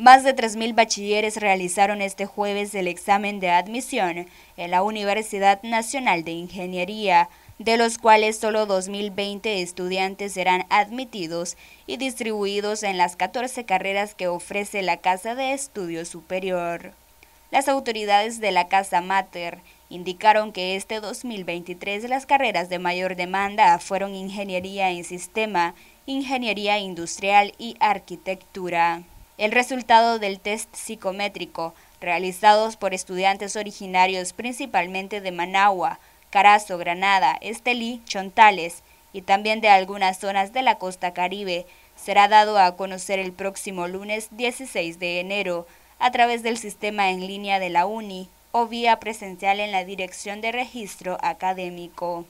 Más de 3.000 bachilleres realizaron este jueves el examen de admisión en la Universidad Nacional de Ingeniería, de los cuales solo 2.020 estudiantes serán admitidos y distribuidos en las 14 carreras que ofrece la Casa de estudios Superior. Las autoridades de la Casa Mater indicaron que este 2023 las carreras de mayor demanda fueron Ingeniería en Sistema, Ingeniería Industrial y Arquitectura el resultado del test psicométrico, realizados por estudiantes originarios principalmente de Managua, Carazo, Granada, Estelí, Chontales y también de algunas zonas de la costa caribe, será dado a conocer el próximo lunes 16 de enero a través del sistema en línea de la UNI o vía presencial en la Dirección de Registro Académico.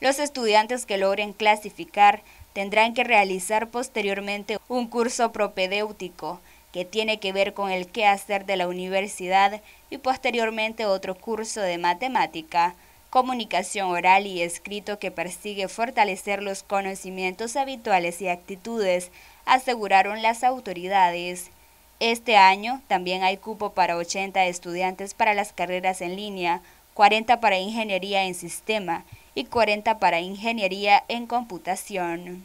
Los estudiantes que logren clasificar tendrán que realizar posteriormente un curso propedéutico que tiene que ver con el qué hacer de la universidad y posteriormente otro curso de matemática, comunicación oral y escrito que persigue fortalecer los conocimientos habituales y actitudes, aseguraron las autoridades. Este año también hay cupo para 80 estudiantes para las carreras en línea, 40 para ingeniería en sistema y 40 para ingeniería en computación.